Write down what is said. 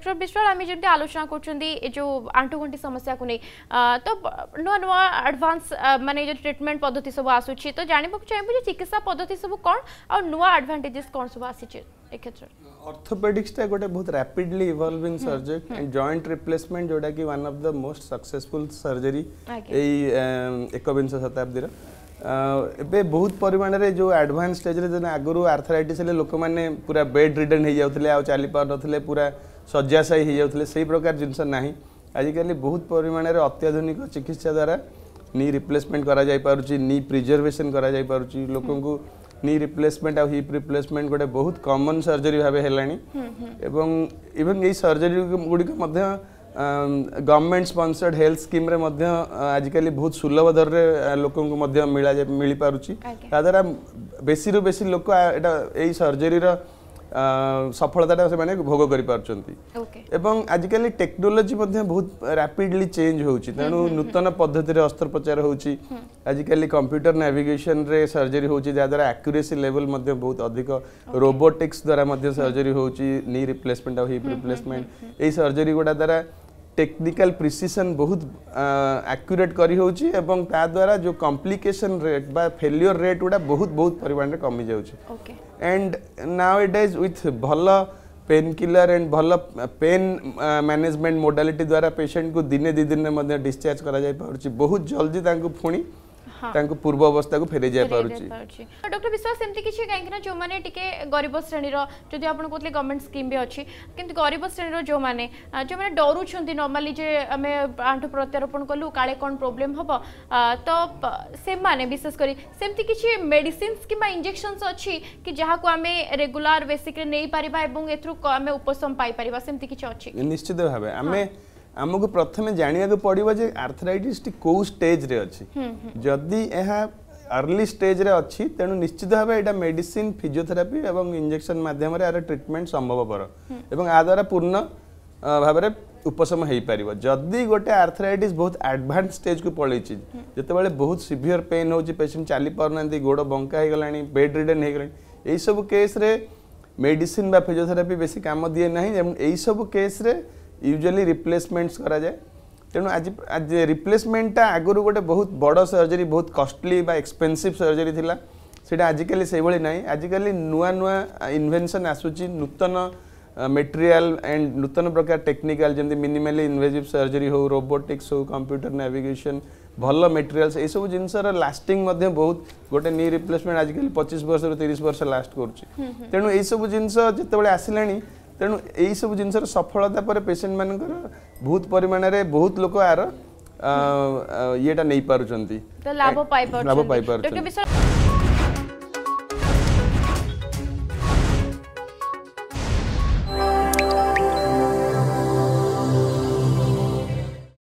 doctor Biswal ଆମେ ଯେମିତି ଆଲୋଚନା କରୁଛନ୍ତି ଏ ଯେଉଁ ଆଣ୍ଠୁ ଗଣ୍ଠି ସମସ୍ୟାକୁ ନେଇ ତ ନୂଆ ନୂଆ ଆଡ଼ଭାନ୍ସ ମାନେ ଯେଉଁ ଟ୍ରିଟମେଣ୍ଟ ପଦ୍ଧତି ସବୁ ଆସୁଛି ତ ଜାଣିବାକୁ ଚାହିଁବୁ ଯେ ଚିକିତ୍ସା ପଦ୍ଧତି ସବୁ କ'ଣ ଆଉ ନୂଆ ଆଡ଼ଭାଣ୍ଟେଜେସ୍ କ'ଣ ସବୁ ଆସିଛି ଏ କ୍ଷେତ୍ରରେ ଅର୍ଥୋପେଡିକ୍ସଟା ଗୋଟେ ବହୁତ rapidly evolving surgery and joint replacement ଯେଉଁଟାକି one of the most successful surgery ଏଇ ଏକବିଂଶ ଶତାବ୍ଦୀର ଏବେ ବହୁତ ପରିମାଣରେ ଯେଉଁ ଆଡ଼ଭାନ୍ସ ଷ୍ଟେଜ୍ରେ ଯେନ୍ ଆଗରୁ ଆର୍ଥରାଇଟିସ୍ ହେଲେ ଲୋକମାନେ ପୁରା ବେଡ୍ ରିଡେନ୍ ହେଇଯାଉଥିଲେ ଆଉ ଚାଲିପାରୁନଥିଲେ ପୁରା ଶଯ୍ୟାଶାୟୀ ହୋଇଯାଉଥିଲେ ସେହି ପ୍ରକାର ଜିନିଷ ନାହିଁ ଆଜିକାଲି ବହୁତ ପରିମାଣରେ ଅତ୍ୟାଧୁନିକ ଚିକିତ୍ସା ଦ୍ୱାରା ନି ରିପ୍ଲେସମେଣ୍ଟ କରାଯାଇପାରୁଛି ନି ପ୍ରିଜର୍ଭେସନ୍ କରାଯାଇପାରୁଛି ଲୋକଙ୍କୁ ନି ରିପ୍ଲେସମେଣ୍ଟ ଆଉ ହିପ୍ ରିପ୍ଲେସମେଣ୍ଟ ଗୋଟେ ବହୁତ କମନ୍ ସର୍ଜରୀ ଭାବେ ହେଲାଣି ଏବଂ ଇଭନ୍ ଏଇ ସର୍ଜରୀ ଗୁଡ଼ିକ ମଧ୍ୟ ଗଭର୍ଣ୍ଣମେଣ୍ଟ ସ୍ପନ୍ସର୍ଡ ହେଲ୍ଥ ସ୍କିମ୍ରେ ମଧ୍ୟ ଆଜିକାଲି ବହୁତ ସୁଲଭ ଦରରେ ଲୋକଙ୍କୁ ମଧ୍ୟ ମିଳିପାରୁଛି ତାଦ୍ୱାରା ବେଶୀରୁ ବେଶୀ ଲୋକ ଏଇଟା ଏଇ ସର୍ଜରୀର ସଫଳତାଟା ସେମାନେ ଭୋଗ କରିପାରୁଛନ୍ତି ଏବଂ ଆଜିକାଲି ଟେକ୍ନୋଲୋଜି ମଧ୍ୟ ବହୁତ ରାପିଡ଼ଲି ଚେଞ୍ଜ ହେଉଛି ତେଣୁ ନୂତନ ପଦ୍ଧତିରେ ଅସ୍ତ୍ରୋପଚାର ହେଉଛି ଆଜିକାଲି କମ୍ପ୍ୟୁଟର ନାଭିଗେସନରେ ସର୍ଜରୀ ହେଉଛି ଯାହାଦ୍ୱାରା ଆକ୍ୟୁରେସି ଲେଭେଲ ମଧ୍ୟ ବହୁତ ଅଧିକ ରୋବୋଟିକ୍ସ ଦ୍ୱାରା ମଧ୍ୟ ସର୍ଜରୀ ହେଉଛି ନି ରିପ୍ଲେସମେଣ୍ଟ ଆଉ ହିପ୍ ରିପ୍ଲେସମେଣ୍ଟ ଏଇ ସର୍ଜରୀ ଗୁଡ଼ା ଦ୍ୱାରା टेक्निकल प्रिसीसन बहुत आक्यूरेट कर द्वारा जो कम्प्लिकेसन रेट बा फेलियर रेट गुड़ा बहुत बहुत परिमाण में कमी जाए and now it is with भल पेन किलर एंड भल पेन मैनेजमेंट मोडालीटी द्वारा पेसेंट को दिने दिदिन दिन में डिस्चार्ज कर बहुत जल्दी पुणी ତାଙ୍କୁ ପୂର୍ବ ଅବସ୍ଥାକୁ ଫେରେଇ ଯାଇପାରୁଛି ଡକ୍ଟର ବିଶ୍ୱାସ ଏମିତି କିଛି କାହିଁକିନା ଯେଉଁମାନେ ଟିକେ ଗରିବ ଶ୍ରେଣୀର ଯଦି ଆପଣ କହୁଥିଲେ ଗଭର୍ଣ୍ଣମେଣ୍ଟ ସ୍କିମ୍ ବି ଅଛି କିନ୍ତୁ ଗରିବ ଶ୍ରେଣୀର ଯେଉଁମାନେ ଯେଉଁମାନେ ଡରୁଛନ୍ତି ନର୍ମାଲି ଯେ ଆମେ ଆଣ୍ଠୁ ପ୍ରତ୍ୟାରୋପଣ କଲୁ କାଳେ କ'ଣ ପ୍ରୋବ୍ଲେମ୍ ହେବ ତ ସେମାନେ ବିଶେଷ କରି ସେମିତି କିଛି ମେଡ଼ିସିନ୍ସ କିମ୍ବା ଇଞ୍ଜେକ୍ସନ୍ସ ଅଛି କି ଯାହାକୁ ଆମେ ରେଗୁଲାର ବେସିକ୍ରେ ନେଇପାରିବା ଏବଂ ଏଥିରୁ ଆମେ ଉପଶମ ପାଇପାରିବା ସେମିତି କିଛି ଅଛି ନିଶ୍ଚିତ ଭାବେ ଆମେ ଆମକୁ ପ୍ରଥମେ ଜାଣିବାକୁ ପଡ଼ିବ ଯେ ଆର୍ଥରାଇଟିସ୍ଟି କେଉଁ ଷ୍ଟେଜ୍ରେ ଅଛି ଯଦି ଏହା अर्ली स्टेज रे अच्छी तेणु निश्चित भाव एटा मेडिसिन फिजियोथेरापी एवं इंजेक्शन माध्यम रे आर ट्रिटमेंट संभवपर एवं आ द्वारा पूर्ण भाव उपशम हो पार जदि गोटे आर्थराइटिस बहुत आडभांस स्टेज को पलैच जितेबाला बहुत सीभियर पेन हो पेसेंट चली पारना गोड़ बंका होगा बेड रिडेन होगा यही सब केस्रे मेडिसीन बा फिजियोथेरापी बेस कम दिए ना यही सब केस्रे ୟୁଜୁଆଲି ରିପ୍ଲେସମେଣ୍ଟସ୍ କରାଯାଏ ତେଣୁ ଆଜି ଆଜି ରିପ୍ଲେସମେଣ୍ଟଟା ଆଗରୁ ଗୋଟେ ବହୁତ ବଡ଼ ସର୍ଜରୀ ବହୁତ କଷ୍ଟଲି ବା ଏକ୍ସପେନ୍ସିଭ୍ ସର୍ଜରୀ ଥିଲା ସେଇଟା ଆଜିକାଲି ସେଇଭଳି ନାହିଁ ଆଜିକାଲି ନୂଆ ନୂଆ ଇନଭେନସନ୍ ଆସୁଛି ନୂତନ ମେଟେରିଆଲ ଆଣ୍ଡ ନୂତନ ପ୍ରକାର ଟେକ୍ନିକାଲ ଯେମିତି ମିନିମାଲି ଇନଭେଜିଭ୍ ସର୍ଜରୀ ହେଉ ରୋବୋଟିକ୍ସ ହେଉ କମ୍ପ୍ୟୁଟର ନାଭିଗେସନ୍ ଭଲ ମେଟେରିଆଲ୍ସ ଏସବୁ ଜିନିଷର ଲାଷ୍ଟିଂ ମଧ୍ୟ ବହୁତ ଗୋଟେ ନି ରିପ୍ଲେସମେଣ୍ଟ ଆଜିକାଲି ପଚିଶ ବର୍ଷରୁ ତିରିଶ ବର୍ଷ ଲାଷ୍ଟ କରୁଛି ତେଣୁ ଏଇସବୁ ଜିନିଷ ଯେତେବେଳେ ଆସିଲାଣି ତେଣୁ ଏହିସବୁ ଜିନିଷର ସଫଳତା ପରେ ପେସେଣ୍ଟମାନଙ୍କର ବହୁତ ପରିମାଣରେ ବହୁତ ଲୋକ ଆର ଇଏଟା ନେଇପାରୁଛନ୍ତି ଲାଭ ପାଇପାରୁଛନ୍ତି